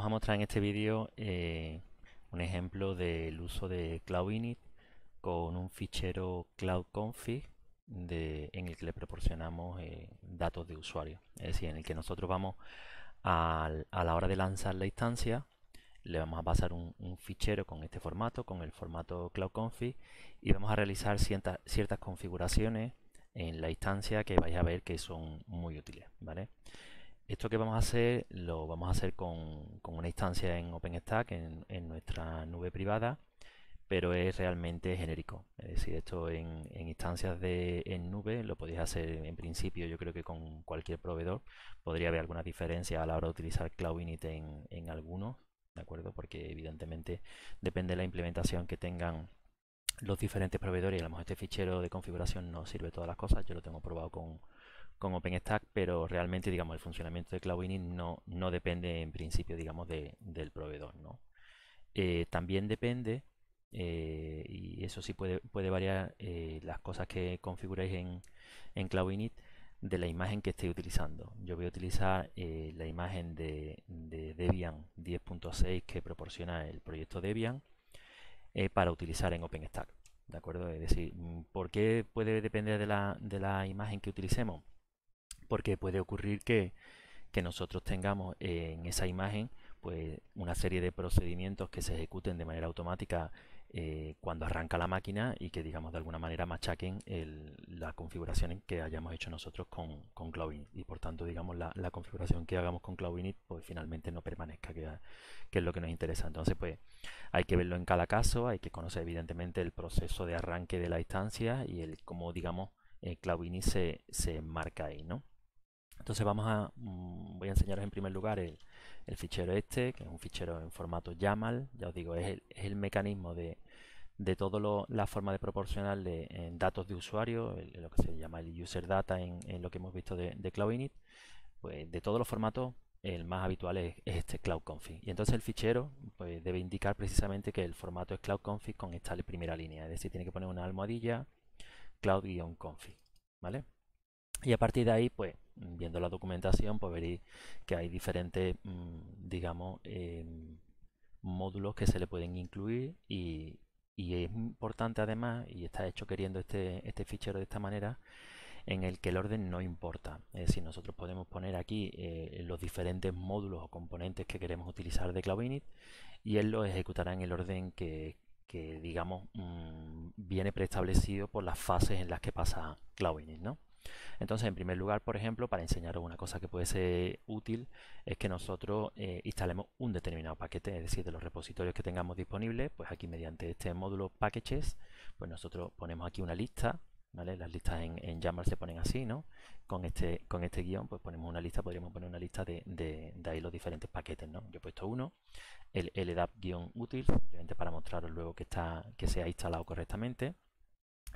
vamos a mostrar en este vídeo eh, un ejemplo del uso de Cloud Init con un fichero Cloud Config de, en el que le proporcionamos eh, datos de usuario. Es decir, en el que nosotros vamos a, la hora de lanzar la instancia, le vamos a pasar un, fichero con este formato, con el formato Cloud Config y vamos a realizar ciertas, ciertas configuraciones en la instancia que vais a ver que son muy útiles. ¿vale? esto que vamos a hacer lo vamos a hacer con, una instancia en OpenStack, en, nuestra nube privada, pero es realmente genérico. Es decir, esto en, instancias de en nube lo podéis hacer en principio, yo creo que con cualquier proveedor. Podría haber alguna diferencia a la hora de utilizar Cloud Init en, en algunos, ¿de acuerdo? Porque evidentemente depende de la implementación que tengan los diferentes proveedores. A lo mejor este fichero de configuración no sirve todas las cosas, yo lo tengo probado con con OpenStack, pero realmente, digamos, el funcionamiento de Cloud Init no, no depende en principio, digamos, del proveedor, ¿no? Eh, también depende, eh, y eso sí puede, puede variar eh, las cosas que configuráis en, en Cloud Init, de la imagen que estéis utilizando. Yo voy a utilizar la imagen de, Debian 10.6 que proporciona el proyecto Debian para utilizar en OpenStack. ¿De acuerdo? Es decir, ¿por qué puede depender de la, de la imagen que utilicemos? porque puede ocurrir que, nosotros tengamos eh, en esa imagen pues una serie de procedimientos que se ejecuten de manera automática eh, cuando arranca la máquina y que digamos de alguna manera machaquen la configuración que hayamos hecho nosotros con, con Cloud y por tanto digamos la, configuración que hagamos con CloudInit pues finalmente no permanezca que, es lo que nos interesa entonces pues hay que verlo en cada caso hay que conocer evidentemente el proceso de arranque de la instancia y el cómo digamos eh, CloudInit se, se marca ahí ¿no? Entonces vamos a, mm, voy a enseñaros en primer lugar el, fichero este, que es un fichero en formato YAML, ya os digo, es el, mecanismo de, de la forma de proporcionarle eh, datos de usuario, lo que se llama el user data en, lo que hemos visto de, Cloud Init, pues de todos los formatos el más habitual es, este Cloud Config. Y entonces el fichero pues, debe indicar precisamente que el formato es Cloud Config con esta primera línea, es decir, tiene que poner una almohadilla cloud-config, ¿vale? Y a partir de ahí, pues viendo la documentación, pues veréis que hay diferentes, mm, digamos, eh, módulos que se le pueden incluir y, es importante además, y está hecho queriendo este, este fichero de esta manera, en el que el orden no importa. Es decir, nosotros podemos poner aquí eh, los diferentes módulos o componentes que queremos utilizar de CloudInit y él los ejecutará en el orden que, digamos, mm, viene preestablecido por las fases en las que pasa CloudInit, ¿no? Entonces, en primer lugar, por ejemplo, para enseñaros una cosa que puede ser útil, es que nosotros eh, instalemos un determinado paquete, es decir, de los repositorios que tengamos disponibles, pues aquí mediante este módulo packages, pues nosotros ponemos aquí una lista Las listas en, en, se ponen así, ¿no? Este, con este, guión, pues ponemos una lista, podríamos poner una lista de, ahí los diferentes paquetes, ¿no? Yo he puesto uno, el LDAP-útil, simplemente para mostraros luego que, está, que se ha instalado correctamente.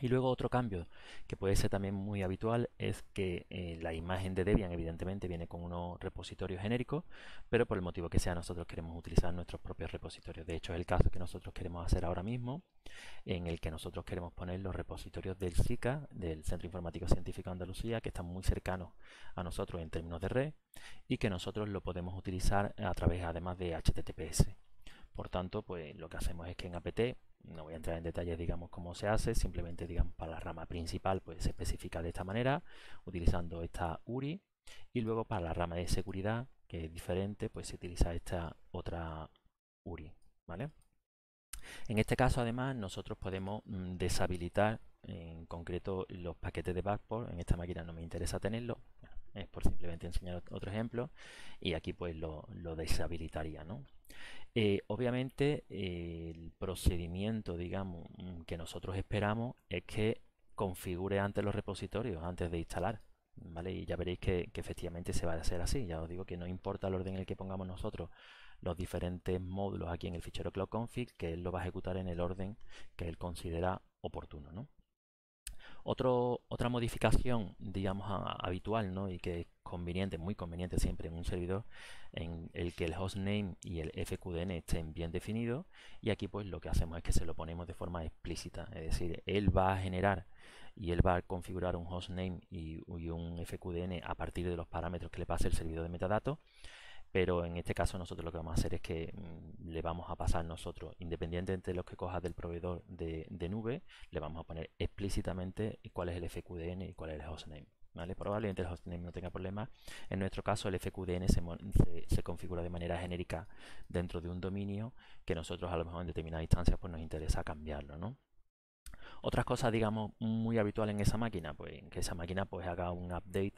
Y luego otro cambio que puede ser también muy habitual es que eh, la imagen de Debian evidentemente viene con unos repositorios genéricos, pero por el motivo que sea nosotros queremos utilizar nuestros propios repositorios. De hecho es el caso que nosotros queremos hacer ahora mismo, en el que nosotros queremos poner los repositorios del SICA, del Centro Informático Científico de Andalucía, que están muy cercanos a nosotros en términos de red y que nosotros lo podemos utilizar a través además de HTTPS. Por tanto, pues lo que hacemos es que en apt no voy a entrar en detalles, digamos, cómo se hace, simplemente, digamos, para la rama principal, pues se especifica de esta manera, utilizando esta URI, y luego para la rama de seguridad, que es diferente, pues se utiliza esta otra URI, ¿vale? En este caso, además, nosotros podemos mm, deshabilitar en concreto los paquetes de backport. En esta máquina no me interesa tenerlo, es por simplemente enseñar otro ejemplo y aquí pues lo, deshabilitaría ¿no? Eh, obviamente eh, el procedimiento digamos mm, que nosotros esperamos es que configure antes los repositorios antes de instalar ¿vale? y ya veréis que, que efectivamente se va a hacer así ya os digo que no importa el orden en el que pongamos nosotros los diferentes módulos aquí en el fichero cloud config que él lo va a ejecutar en el orden que él considera oportuno ¿no? otra modificación, digamos, habitual y que es conveniente, muy conveniente siempre en un servidor, en el que el hostname y el FQDN estén bien definidos y aquí pues lo que hacemos es que se lo ponemos de forma explícita, es decir, él va a generar y él va a configurar un hostname y un FQDN a partir de los parámetros que le pase el servidor de metadatos pero en este caso nosotros lo que vamos a hacer es que mm, le vamos a pasar nosotros, independientemente de los que cojas del proveedor de, nube, le vamos a poner explícitamente cuál es el FQDN y cuál es el hostname. ¿Vale? Probablemente el hostname no tenga problemas. En nuestro caso, el FQDN se, se, configura de manera genérica dentro de un dominio que nosotros a lo mejor en determinadas instancias pues, nos interesa cambiarlo. ¿no? Otras cosas, digamos, muy habitual en esa máquina, pues que esa máquina pues haga un update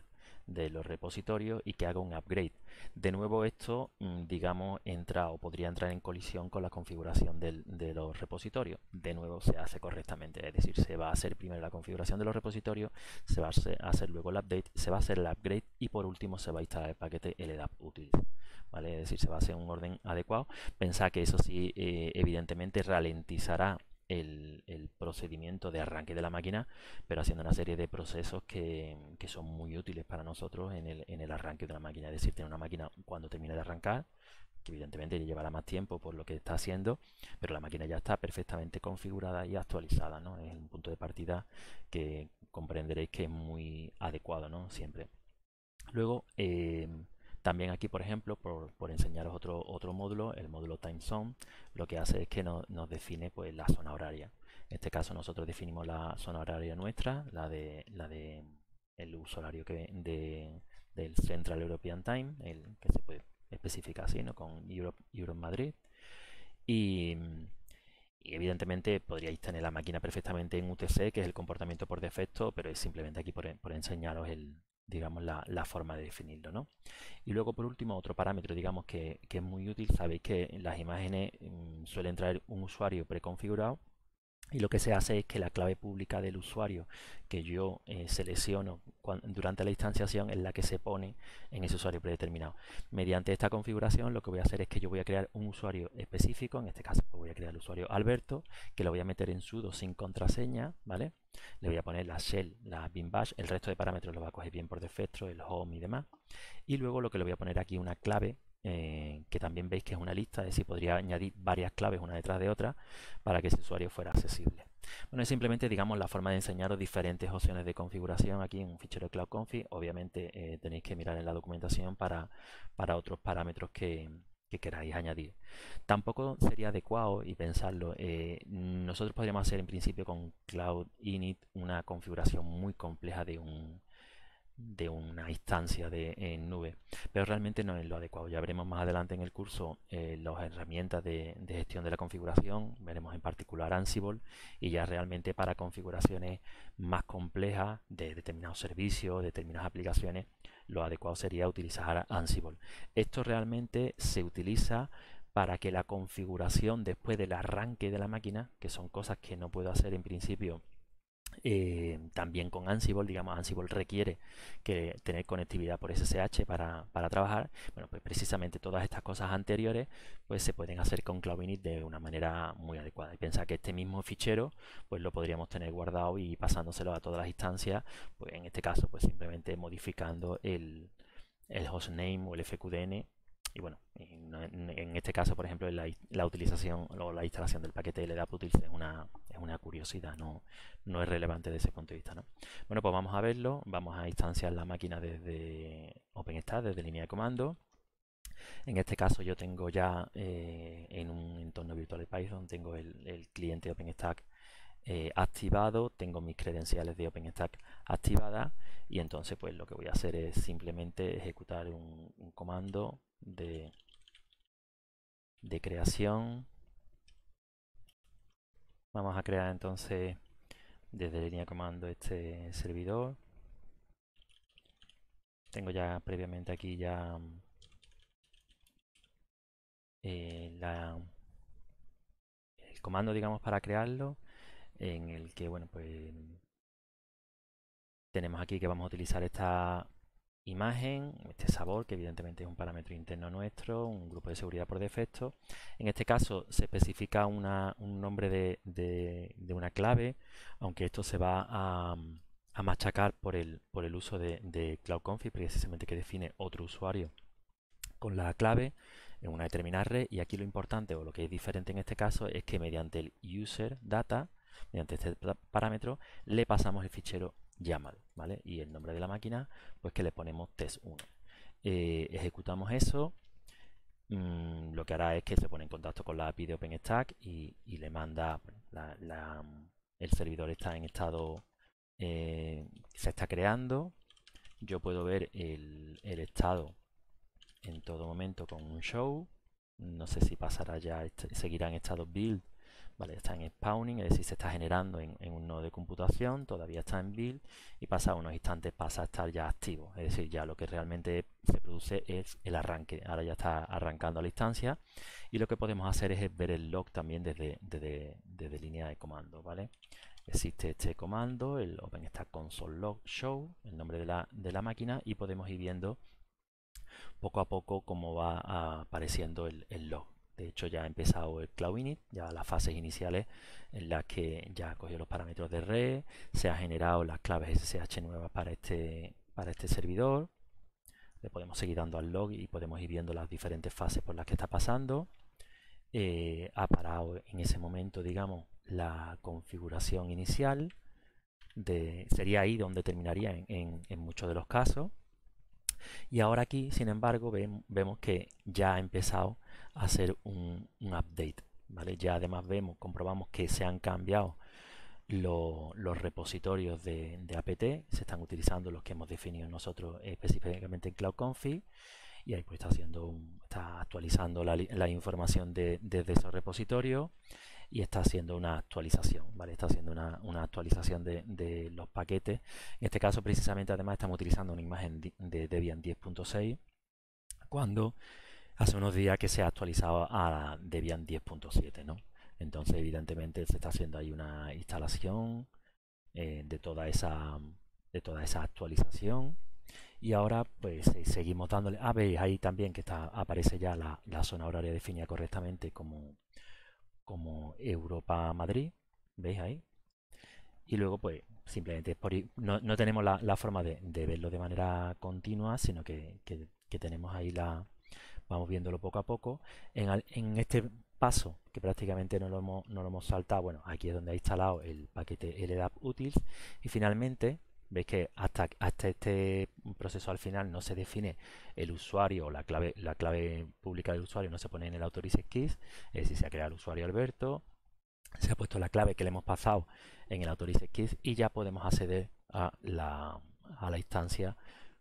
de los repositorios y que haga un upgrade. De nuevo esto, mm, digamos, entra o podría entrar en colisión con la configuración del, de los repositorios. De nuevo se hace correctamente, es decir, se va a hacer primero la configuración de los repositorios, se va a hacer, luego el update, se va a hacer el upgrade y por último se va a instalar el paquete LDAP útil. ¿vale? Es decir, se va a hacer un orden adecuado. Pensad que eso sí, eh, evidentemente, ralentizará el, procedimiento de arranque de la máquina, pero haciendo una serie de procesos que, son muy útiles para nosotros en el, arranque de la máquina. Es decir, tener una máquina cuando termine de arrancar, que evidentemente llevará más tiempo por lo que está haciendo, pero la máquina ya está perfectamente configurada y actualizada. ¿no? Es un punto de partida que comprenderéis que es muy adecuado ¿no? siempre. Luego, eh, también aquí, por ejemplo, por, por enseñaros otro, otro módulo, el módulo Time Zone, lo que hace es que nos define pues, la zona horaria. En este caso nosotros definimos la zona horaria nuestra, la de, la de el uso horario que de, del Central European Time, el que se puede especificar así, ¿no? Con Europe, Madrid. Y, evidentemente podríais tener la máquina perfectamente en UTC, que es el comportamiento por defecto, pero es simplemente aquí por enseñaros el, digamos, la, la, forma de definirlo, ¿no? Y luego, por último, otro parámetro, digamos, que, que es muy útil, sabéis que en las imágenes mm, suele suelen traer un usuario preconfigurado y lo que se hace es que la clave pública del usuario que yo eh, selecciono durante la instanciación es la que se pone en ese usuario predeterminado. Mediante esta configuración lo que voy a hacer es que yo voy a crear un usuario específico, en este caso pues, voy a crear el usuario Alberto, que lo voy a meter en sudo sin contraseña, ¿vale? Le voy a poner la shell, la bin bash, el resto de parámetros lo va a coger bien por defecto, el home y demás. Y luego lo que le voy a poner aquí una clave eh, que también veis que es una lista, es decir, podría añadir varias claves una detrás de otra para que ese usuario fuera accesible. Bueno, es simplemente, digamos, la forma de enseñaros diferentes opciones de configuración aquí en un fichero Cloud Config. Obviamente eh, tenéis que mirar en la documentación para, para otros parámetros que, queráis añadir. Tampoco sería adecuado y pensarlo. Eh, nosotros podríamos hacer en principio con Cloud Init una configuración muy compleja de un, de una instancia de, en nube. Pero realmente no es lo adecuado. Ya veremos más adelante en el curso eh, las herramientas de, de, gestión de la configuración. Veremos en particular Ansible y ya realmente para configuraciones más complejas de determinados servicios, determinadas aplicaciones, lo adecuado sería utilizar Ansible. Esto realmente se utiliza para que la configuración después del arranque de la máquina, que son cosas que no puedo hacer en principio eh, también con Ansible, digamos, Ansible requiere que tener conectividad por SSH para, trabajar. Bueno, pues precisamente todas estas cosas anteriores pues se pueden hacer con Init de una manera muy adecuada. Y pensar que este mismo fichero pues lo podríamos tener guardado y pasándoselo a todas las instancias, pues en este caso pues simplemente modificando el, el hostname o el FQDN y bueno, en, este caso, por ejemplo, la, utilización o la instalación del paquete LDAP es una, es una curiosidad, no, es relevante desde ese punto de vista. Bueno, pues vamos a verlo, vamos a instanciar la máquina desde OpenStack, desde línea de comando. En este caso yo tengo ya eh, en un entorno virtual de Python, tengo el, cliente OpenStack eh, activado, tengo mis credenciales de OpenStack activadas y entonces pues lo que voy a hacer es simplemente ejecutar un comando de, creación. Vamos a crear entonces desde línea de comando este servidor. Tengo ya previamente aquí ya eh, el comando, digamos, para crearlo, en el que, bueno, pues tenemos aquí que vamos a utilizar esta imagen, este sabor, que evidentemente es un parámetro interno nuestro, un grupo de seguridad por defecto. En este caso se especifica un nombre de, una clave, aunque esto se va a, machacar por el, por el uso de, de Config, precisamente que define otro usuario con la clave en una determinada red y aquí lo importante o lo que es diferente en este caso es que mediante el user data, mediante este parámetro, le pasamos el fichero ¿vale? Y el nombre de la máquina, pues que le ponemos test1. Eh, ejecutamos eso, mm, lo que hará es que se pone en contacto con la API de OpenStack y, le manda, el servidor está en estado, eh, se está creando, yo puedo ver el, el estado en todo momento con un show, no sé si pasará ya, seguirá en estado build está en spawning, es decir, se está generando en, un nodo de computación, todavía está en build y pasa unos instantes pasa a estar ya activo. Es decir, ya lo que realmente se produce es el arranque. Ahora ya está arrancando la instancia y lo que podemos hacer es ver el log también desde, línea de comando, Existe este comando, el OpenStack console log show, el nombre de la, máquina y podemos ir viendo poco a poco cómo va apareciendo el log. De hecho, ya ha empezado el Cloud Init, ya las fases iniciales en las que ya ha cogido los parámetros de red, se ha generado las claves SSH nuevas para este, para este servidor. Le podemos seguir dando al log y podemos ir viendo las diferentes fases por las que está pasando. Eh, ha parado en ese momento, digamos, la configuración inicial. De, sería ahí donde terminaría en muchos de los casos. Y ahora aquí, sin embargo, vemos que ya ha empezado a hacer un, update. ¿vale? Ya además vemos, comprobamos que se han cambiado los repositorios de, apt, se están utilizando los que hemos definido nosotros específicamente en Cloud Config y ahí pues está haciendo está actualizando la, información desde esos repositorios y está haciendo una actualización, ¿vale? Está haciendo una, una actualización de, de, los paquetes. En este caso, precisamente, además, estamos utilizando una imagen de Debian 10.6 cuando hace unos días que se ha actualizado a Debian 10.7, ¿no? Entonces, evidentemente, se está haciendo ahí una instalación eh, de, toda esa, de toda esa actualización. Y ahora pues eh, seguimos dándole. Ah, veis ahí también que está, aparece ya la, la zona horaria definida correctamente como, como Europa-Madrid, ¿veis ahí? Y luego, pues, simplemente no, tenemos la, forma de, verlo de manera continua, sino que, tenemos ahí la... Vamos viéndolo poco a poco. En, este paso, que prácticamente no lo, hemos, hemos saltado, bueno, aquí es donde ha instalado el paquete LDAP Utils. Y finalmente, Veis que hasta, hasta este proceso al final no se define el usuario o la clave, la clave pública del usuario no se pone en el authorize keys, es decir, se ha creado el usuario Alberto, se ha puesto la clave que le hemos pasado en el authorize keys y ya podemos acceder a la, instancia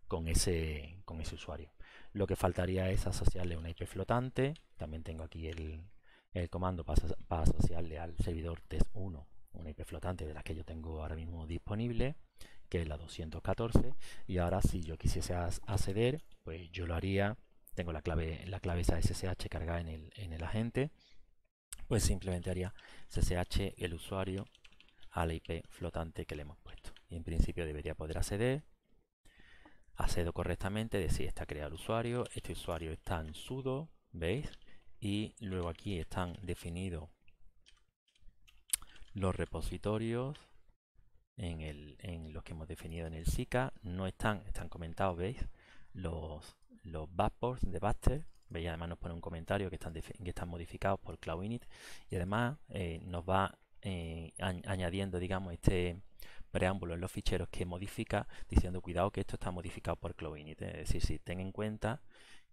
con ese, con ese usuario. Lo que faltaría es asociarle una IP flotante, también tengo aquí el, comando para, para asociarle al servidor test1 una IP flotante de las que yo tengo ahora mismo disponible es la 214 y ahora si yo quisiese acceder pues yo lo haría tengo la clave la clave esa SSH cargada en el, en el agente pues simplemente haría SSH el usuario a la IP flotante que le hemos puesto y en principio debería poder acceder accedo correctamente decir está creado el usuario este usuario está en sudo veis y luego aquí están definidos los repositorios en, el, los que hemos definido en el SICA. No están, están comentados, ¿veis? Los, los backports de Buster. ¿Veis? Además nos pone un comentario que están, que están modificados por CloudInit. Y además eh, nos va eh, añadiendo, digamos, este preámbulo en los ficheros que modifica, diciendo cuidado que esto está modificado por CloudInit. ¿eh? Es decir, si ten en cuenta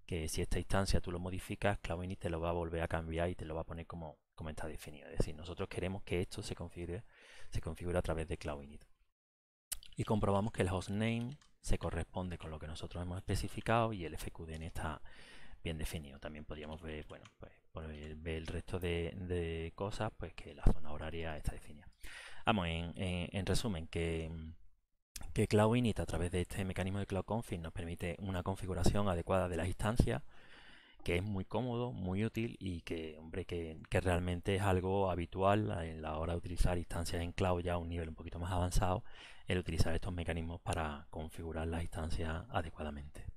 que si esta instancia tú lo modificas, Cloud Init te lo va a volver a cambiar y te lo va a poner como, como está definido. Es decir, nosotros queremos que esto se configure, se configure a través de Cloud Y comprobamos que el hostname se corresponde con lo que nosotros hemos especificado y el FQDN está bien definido. También podríamos ver, bueno, pues, ver el resto de, cosas, pues que la zona horaria está definida. Vamos, en resumen, que que CloudInit a través de este mecanismo de Cloud Config nos permite una configuración adecuada de las instancias, que es muy cómodo, muy útil y que, hombre, que, que realmente es algo habitual en la hora de utilizar instancias en Cloud ya a un nivel un poquito más avanzado, el utilizar estos mecanismos para configurar las instancias adecuadamente.